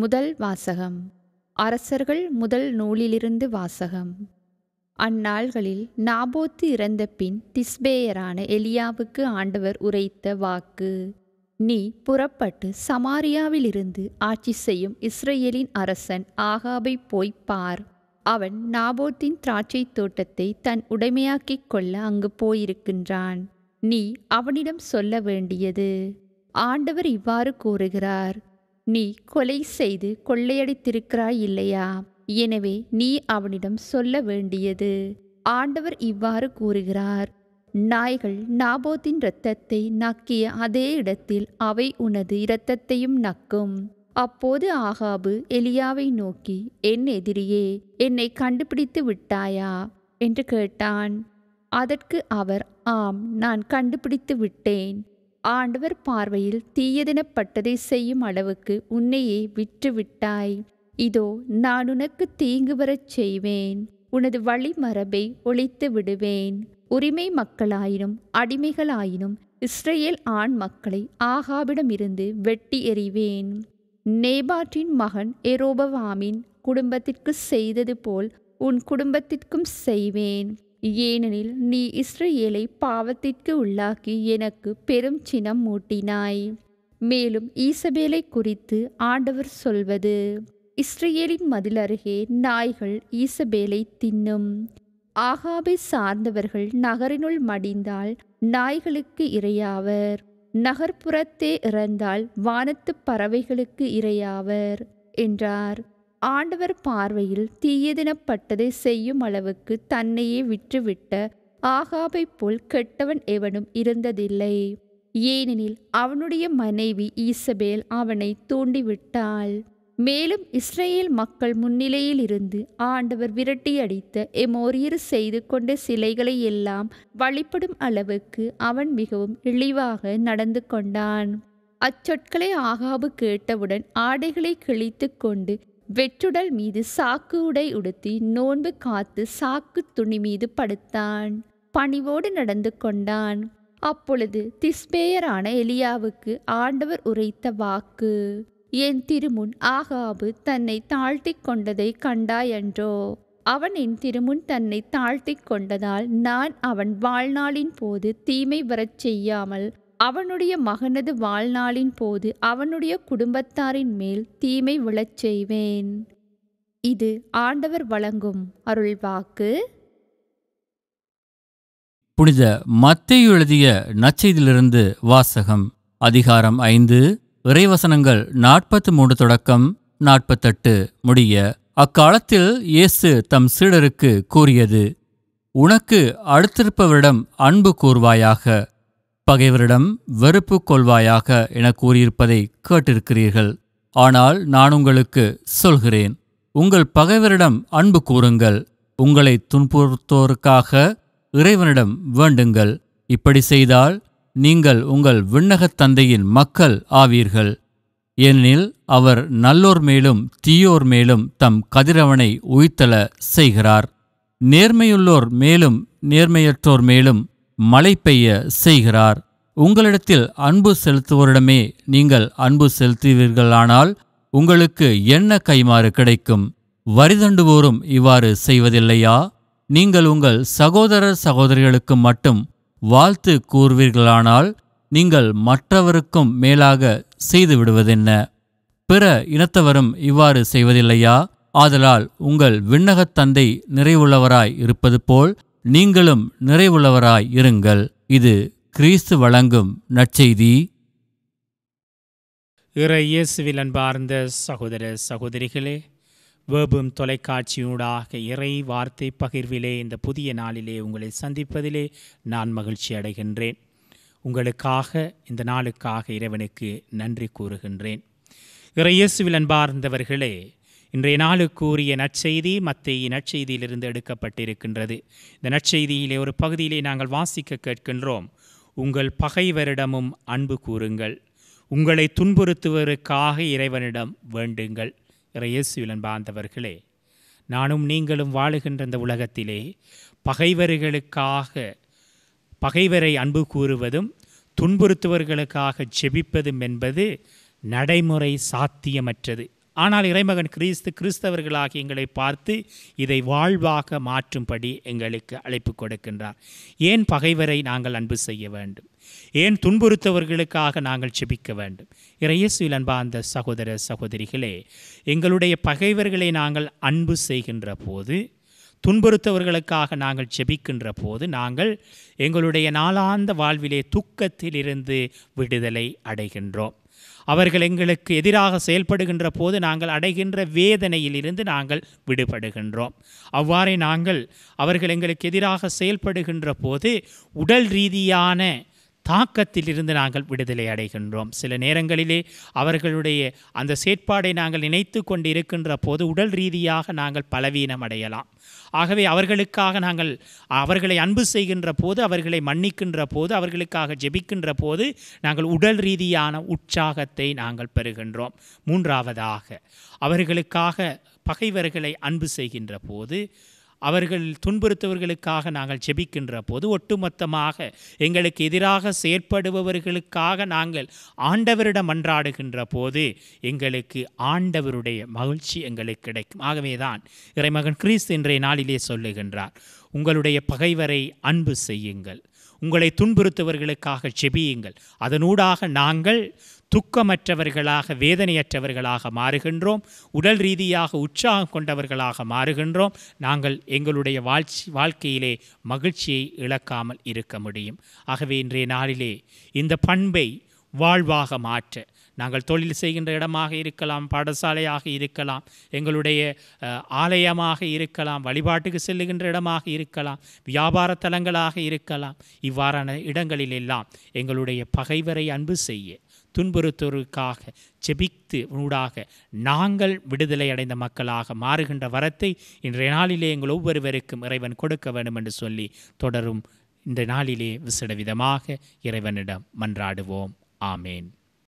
முதல் வாசகம் அரசர்கள் முதல் நூலிலிருந்து வாசகம் அந்நாள்களில் நாபோத்து இறந்த பின் திஸ்பேயரான எலியாவுக்கு ஆண்டவர் உரைத்த வாக்கு நீ புறப்பட்டு சமாரியாவிலிருந்து ஆட்சி செய்யும் இஸ்ரேலின் அரசன் ஆகாபை போய் பார் அவன் நாபோத்தின் திராட்சை தோட்டத்தை தன் உடைமையாக்கிக் கொள்ள அங்கு போயிருக்கின்றான் நீ அவனிடம் சொல்ல வேண்டியது ஆண்டவர் இவ்வாறு கூறுகிறார் நீ கொலை செய்து கொள்ளையடித்திருக்கிறாய் இல்லையா எனவே நீ அவனிடம் சொல்ல வேண்டியது ஆண்டவர் இவ்வாறு கூறுகிறார் நாய்கள் நாபோத்தின் இரத்தத்தை நக்கிய அதே இடத்தில் அவை உனது இரத்தத்தையும் நக்கும் அப்போது ஆகாபு எலியாவை நோக்கி என் எதிரியே என்னை கண்டுபிடித்து விட்டாயா என்று கேட்டான் அதற்கு அவர் ஆம் நான் கண்டுபிடித்து விட்டேன் ஆண்டவர் பார்வையில் தீயதினப்பட்டதை செய்யும் அளவுக்கு உன்னையே விற்றுவிட்டாய் இதோ நான் உனக்கு தீங்கு வரச் செய்வேன் உனது வழிமரபை ஒழித்து விடுவேன் உரிமை மக்களாயினும் அடிமைகளாயினும் இஸ்ரேல் ஆண் மக்களை ஆகாவிடமிருந்து வெட்டி எறிவேன் நேபாற்றின் மகன் எரோபவாமின் குடும்பத்திற்கு செய்தது போல் உன் குடும்பத்திற்கும் செய்வேன் ஏனெனில் நீ இஸ்ரேலை பாவத்திற்கு உள்ளாக்கி எனக்கு பெரும் சினம் மூட்டினாய் மேலும் ஈசபேலை குறித்து ஆண்டவர் சொல்வது இஸ்ரேலின் மதில் அருகே நாய்கள் ஈசபேலை தின்னும் ஆகாபை சார்ந்தவர்கள் நகரினுள் மடிந்தால் நாய்களுக்கு இரையாவர் நகர்ப்புறத்தே இறந்தால் வானத்து பறவைகளுக்கு இரையாவர் என்றார் ஆண்டவர் பார்வையில் தீயதினப்பட்டதை செய்யும் அளவுக்கு தன்னையே விற்றுவிட்ட ஆகாபை போல் கெட்டவன் எவனும் இருந்ததில்லை ஏனெனில் அவனுடைய மனைவி ஈசபேல் அவனை தூண்டிவிட்டாள் மேலும் இஸ்ரேல் மக்கள் முன்னிலையில் இருந்து ஆண்டவர் விரட்டி அடித்த எமோரியர் செய்து கொண்ட சிலைகளை எல்லாம் வழிபடும் அளவுக்கு அவன் மிகவும் இழிவாக நடந்து கொண்டான் அச்சொற்களை ஆகாபு கேட்டவுடன் ஆடைகளை கிழித்து கொண்டு வெற்றுடல் மீது சாக்கு உடை உடுத்தி நோன்பு காத்து சாக்கு துணி மீது படுத்தான் பணிவோடு நடந்து கொண்டான் அப்பொழுது திஸ்பேயரான எலியாவுக்கு ஆண்டவர் உரைத்த வாக்கு என் திருமுன் ஆகாபு தன்னை தாழ்த்தி கொண்டதை கண்டாயன்றோ அவன் என் திருமுன் தன்னை தாழ்த்தி கொண்டதால் நான் அவன் வாழ்நாளின் போது தீமை வரச் செய்யாமல் அவனுடைய மகனது வாழ்நாளின் போது அவனுடைய குடும்பத்தாரின் மேல் தீமை விழச் செய்வேன் இது ஆண்டவர் வழங்கும் அருள்வாக்கு புனித மத்தை எழுதிய நச்செய்திலிருந்து வாசகம் அதிகாரம் ஐந்து இறைவசனங்கள் நாற்பத்து மூன்று தொடக்கம் நாற்பத்தெட்டு முடிய அக்காலத்தில் இயேசு தம் சீடருக்கு கூறியது உனக்கு அடுத்திருப்பவரிடம் அன்பு கூறுவாயாக பகைவரிடம் வெறுப்பு கொள்வாயாக என கூறியிருப்பதை கேட்டிருக்கிறீர்கள் ஆனால் நான் உங்களுக்கு சொல்கிறேன் உங்கள் பகைவரிடம் அன்பு கூறுங்கள் உங்களை துன்புறுத்தோருக்காக இறைவனிடம் வேண்டுங்கள் இப்படி செய்தால் நீங்கள் உங்கள் விண்ணகத் தந்தையின் மக்கள் ஆவீர்கள் ஏனெனில் அவர் நல்லோர் மேலும் தீயோர் மேலும் தம் கதிரவனை உயித்தல செய்கிறார் நேர்மையுள்ளோர் மேலும் நேர்மையற்றோர் மேலும் மழை பெய்ய செய்கிறார் உங்களிடத்தில் அன்பு செலுத்துவோரிடமே நீங்கள் அன்பு செலுத்துவீர்களானால் உங்களுக்கு என்ன கைமாறு கிடைக்கும் வரிதண்டுவோரும் இவ்வாறு செய்வதில்லையா நீங்கள் உங்கள் சகோதரர் சகோதரிகளுக்கு மட்டும் வாழ்த்து கூறுவீர்களானால் நீங்கள் மற்றவருக்கும் மேலாக செய்துவிடுவதென்ன பிற இனத்தவரும் இவ்வாறு செய்வதில்லையா ஆதலால் உங்கள் விண்ணகத் தந்தை நிறைவுள்ளவராய் இருப்பது போல் நீங்களும் நிறைவுள்ளவராய் இருங்கள் இது கிறிஸ்து வழங்கும் நற்செய்தி இறையேசுவில் அன்பார்ந்த சகோதர சகோதரிகளே வேபும் தொலைக்காட்சியூடாக இறை வார்த்தை பகிர்விலே இந்த புதிய நாளிலே உங்களை சந்திப்பதிலே நான் மகிழ்ச்சி அடைகின்றேன் உங்களுக்காக இந்த நாளுக்காக இறைவனுக்கு நன்றி கூறுகின்றேன் இறையேசுவில் அன்பார்ந்தவர்களே இன்றைய நாளுக்கு உரிய நற்செய்தி மத்திய நற்செய்தியிலிருந்து எடுக்கப்பட்டிருக்கின்றது இந்த நற்செய்தியிலே ஒரு பகுதியிலே நாங்கள் வாசிக்க கேட்கின்றோம் உங்கள் பகைவரிடமும் அன்பு கூறுங்கள் உங்களை துன்புறுத்துவதற்காக இறைவனிடம் வேண்டுங்கள் இறையேசுவிலன் பாந்தவர்களே நானும் நீங்களும் வாழுகின்ற இந்த உலகத்திலே பகைவர்களுக்காக பகைவரை அன்பு கூறுவதும் துன்புறுத்துவர்களுக்காக ஜெபிப்பதும் என்பது நடைமுறை சாத்தியமற்றது ஆனால் இறைமகன் கிறிஸ்து கிறிஸ்தவர்களாகி எங்களை பார்த்து இதை வாழ்வாக மாற்றும்படி எங்களுக்கு அழைப்பு கொடுக்கின்றார் ஏன் பகைவரை நாங்கள் அன்பு செய்ய வேண்டும் ஏன் துன்புறுத்தவர்களுக்காக நாங்கள் செபிக்க வேண்டும் இறையேசுவில் அன்பார்ந்த சகோதர சகோதரிகளே எங்களுடைய பகைவர்களை நாங்கள் அன்பு செய்கின்ற போது துன்புறுத்தவர்களுக்காக நாங்கள் செபிக்கின்ற போது நாங்கள் எங்களுடைய நாளாந்த வாழ்விலே துக்கத்திலிருந்து விடுதலை அடைகின்றோம் அவர்கள் எங்களுக்கு எதிராக செயல்படுகின்ற போது நாங்கள் அடைகின்ற வேதனையிலிருந்து நாங்கள் விடுபடுகின்றோம் அவ்வாறே நாங்கள் அவர்கள் எங்களுக்கு எதிராக செயல்படுகின்ற போது உடல் ரீதியான தாக்கத்திலிருந்து நாங்கள் விடுதலை அடைகின்றோம் சில நேரங்களிலே அவர்களுடைய அந்த செயற்பாடை நாங்கள் நினைத்து கொண்டு இருக்கின்ற போது உடல் ரீதியாக நாங்கள் பலவீனம் அடையலாம் ஆகவே அவர்களுக்காக நாங்கள் அவர்களை அன்பு செய்கின்ற போது அவர்களை மன்னிக்கின்ற போது அவர்களுக்காக ஜெபிக்கின்ற போது நாங்கள் உடல் ரீதியான உற்சாகத்தை நாங்கள் பெறுகின்றோம் மூன்றாவதாக அவர்களுக்காக பகைவர்களை அன்பு செய்கின்ற போது அவர்கள் துன்புறுத்தவர்களுக்காக நாங்கள் ஜெபிக்கின்ற போது ஒட்டுமொத்தமாக எங்களுக்கு எதிராக செயற்படுபவர்களுக்காக நாங்கள் ஆண்டவரிடம் அன்றாடுகின்ற போது எங்களுக்கு ஆண்டவருடைய மகிழ்ச்சி எங்களுக்கு கிடைக்கும் தான் இறைமகன் கிறிஸ்து இன்றைய நாளிலே சொல்லுகின்றார் உங்களுடைய பகைவரை அன்பு செய்யுங்கள் உங்களை துன்புறுத்துவர்களுக்காக செபியுங்கள் அதனூடாக நாங்கள் துக்கமற்றவர்களாக வேதனையற்றவர்களாக மாறுகின்றோம் உடல் ரீதியாக உற்சாகம் கொண்டவர்களாக மாறுகின்றோம் நாங்கள் எங்களுடைய வாழ்ச்சி வாழ்க்கையிலே மகிழ்ச்சியை இழக்காமல் இருக்க முடியும் ஆகவே இன்றைய நாளிலே இந்த பண்பை வாழ்வாக மாற்ற நாங்கள் தொழில் செய்கின்ற இடமாக இருக்கலாம் பாடசாலையாக இருக்கலாம் எங்களுடைய ஆலயமாக இருக்கலாம் வழிபாட்டுக்கு செல்லுகின்ற இடமாக இருக்கலாம் வியாபார தலங்களாக இருக்கலாம் இவ்வாறான இடங்களிலெல்லாம் எங்களுடைய பகைவரை அன்பு செய்ய துன்புறுத்தோருக்காக செபித்து ஊடாக நாங்கள் விடுதலை அடைந்த மக்களாக மாறுகின்ற வரத்தை இன்றைய நாளிலே எங்கள் ஒவ்வொருவருக்கும் இறைவன் கொடுக்க வேண்டும் என்று சொல்லி தொடரும் இந்த நாளிலே விசிட விதமாக இறைவனிடம் மன்றாடுவோம் ஆமேன்